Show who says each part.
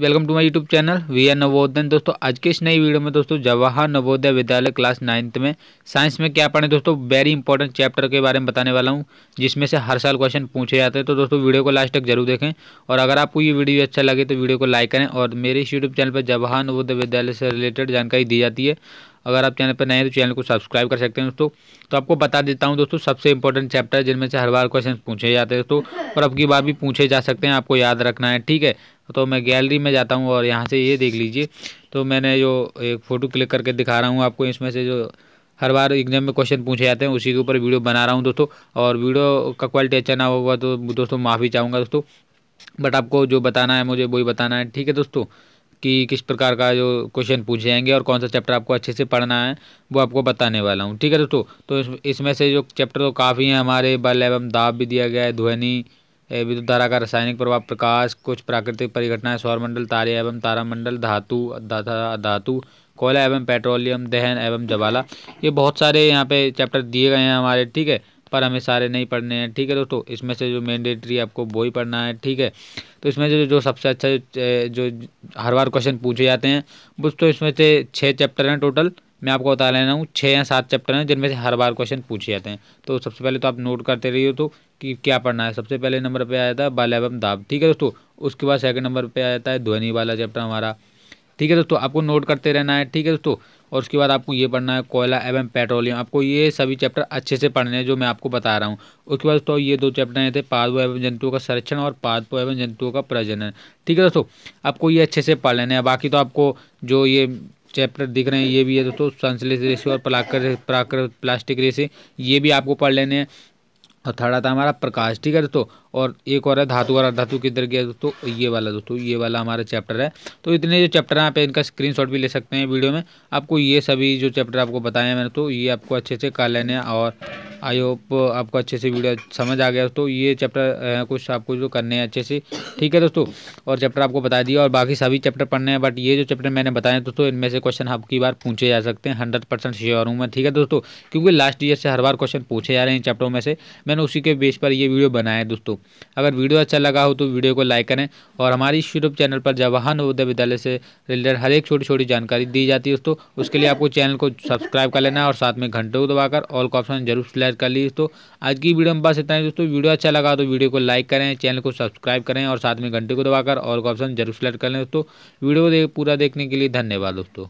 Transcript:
Speaker 1: welcome to my YouTube channel we are Navodan दोस्तों आज के इस नई वीडियो में दोस्तों जवाहर नवोदय विद्यालय क्लास नाइन्थ में साइंस में क्या पढ़े दोस्तों वेरी इंपॉर्टेंट चैप्टर के बारे में बताने वाला हूं जिसमें से हर साल क्वेश्चन पूछे जाते हैं तो दोस्तों वीडियो को लास्ट तक जरूर देखें और अगर आपको ये वीडियो अच्छा लगे तो वीडियो को लाइक करें और मेरे इस यूट्यूब चैनल पर जवाहर नवोदय विद्यालय से रिलेटेड जानकारी दी जाती है अगर आप चैनल पर नए हैं तो चैनल को सब्सक्राइब कर सकते हैं दोस्तों तो आपको बता देता हूं दोस्तों सबसे इंपॉर्टेंट चैप्टर जिनमें से हर बार क्वेश्चन पूछे जाते हैं दोस्तों और अब की बार भी पूछे जा सकते हैं आपको याद रखना है ठीक है तो मैं गैलरी में जाता हूँ और यहाँ से ये देख लीजिए तो मैंने जो एक फ़ोटो क्लिक करके दिखा रहा हूँ आपको इसमें से जो हर बार एग्जाम में क्वेश्चन पूछे जाते हैं उसी के ऊपर वीडियो बना रहा हूँ दोस्तों और वीडियो का क्वालिटी अच्छा ना होगा तो दोस्तों माफ़ी चाहूँगा दोस्तों बट आपको जो बताना है मुझे वही बताना है ठीक है दोस्तों कि किस प्रकार का जो क्वेश्चन पूछे जाएंगे और कौन सा चैप्टर आपको अच्छे से पढ़ना है वो आपको बताने वाला हूँ ठीक है दोस्तों तो इसमें से जो चैप्टर तो काफ़ी हैं हमारे बल एवं दाब भी दिया गया है ध्वनि विद्युत धारा का रासायनिक प्रभाव प्रकाश कुछ प्राकृतिक परिघटनाएं सौरमंडल तारे एवं तारामंडल धातु धातु कोयला एवं पेट्रोलियम दहन एवं जबाला ये बहुत सारे यहाँ पे चैप्टर दिए गए हैं हमारे ठीक है पर हमें सारे नहीं पढ़ने हैं ठीक है दोस्तों इसमें से जो मैंडेटरी आपको वो ही पढ़ना है ठीक है तो इसमें से जो सबसे अच्छा जो हर बार क्वेश्चन पूछे जाते हैं दोस्तों इसमें से छः चैप्टर हैं टोटल मैं आपको बता लेना हूँ छः या सात चैप्टर हैं जिनमें से हर बार क्वेश्चन पूछे जाते हैं तो सबसे पहले तो आप नोट करते रहिए तो कि क्या पढ़ना है सबसे पहले नंबर पे आया था बाल एवं दाब ठीक है दोस्तों उसके बाद सेकंड नंबर पे जाता है ध्वनि वाला चैप्टर हमारा ठीक है दोस्तों आपको नोट करते रहना है ठीक है दोस्तों और उसके बाद आपको ये पढ़ना है कोयला एवं पेट्रोलियम आपको ये सभी चैप्टर अच्छे से पढ़ने हैं जो मैं आपको बता रहा हूँ उसके बाद दोस्तों ये दो चैप्टर आए थे पादपों एवं जंतुओं का संरक्षण और पादपों एवं जंतुओं का प्रजनन ठीक है दोस्तों आपको ये अच्छे से पढ़ लेना है बाकी तो आपको जो ये चैप्टर दिख रहे हैं ये भी है दोस्तों संश्लेषित रेशे और प्राकृत प्राकृत प्लास्टिक रेशे ये भी आपको पढ़ लेने हैं और थर्ड आता है हमारा प्रकाश ठीक है दोस्तों और एक और है धातु और अर्धातु किधर गया दोस्तों ये वाला दोस्तों ये वाला हमारा चैप्टर है तो इतने जो चैप्टर हैं आप इनका स्क्रीनशॉट भी ले सकते हैं वीडियो में आपको ये सभी जो चैप्टर आपको बताए मैंने तो ये आपको अच्छे से कर लेने और आई होप आपको अच्छे से वीडियो समझ आ गया दोस्तों ये चैप्टर कुछ आपको जो करने हैं अच्छे से ठीक है दोस्तों और चैप्टर आपको बता दिया और बाकी सभी चैप्टर पढ़ने हैं बट ये जो चैप्टर मैंने बताया दोस्तों इनमें से क्वेश्चन आपकी बार पूछे जा सकते हैं हंड्रेड परसेंट श्योर हूँ मैं ठीक है दोस्तों क्योंकि लास्ट ईयर से हर बार क्वेश्चन पूछे जा रहे हैं चैप्टरों में से मैंने उसी के बेस पर ये वीडियो बनाया है दोस्तों अगर वीडियो अच्छा लगा हो तो वीडियो को लाइक करें और हमारी इस यूट्यूब चैनल पर जवाहर नवोदय विद्यालय से रिलेटेड हर एक छोटी छोटी जानकारी दी जाती है दोस्तों उसके लिए आपको चैनल को सब्सक्राइब कर लेना है और साथ में घंटे को दबाकर ऑल का ऑप्शन जरूर सिलेक्ट कर लीजिए दोस्तों आज की वीडियो में बस इतना ही दोस्तों वीडियो अच्छा लगा तो वीडियो को लाइक करें चैनल को सब्सक्राइब करें और साथ में घंटे को दबाकर ऑल का ऑप्शन जरूर सिलेक्ट कर लें दोस्तों वीडियो पूरा देखने के लिए धन्यवाद दोस्तों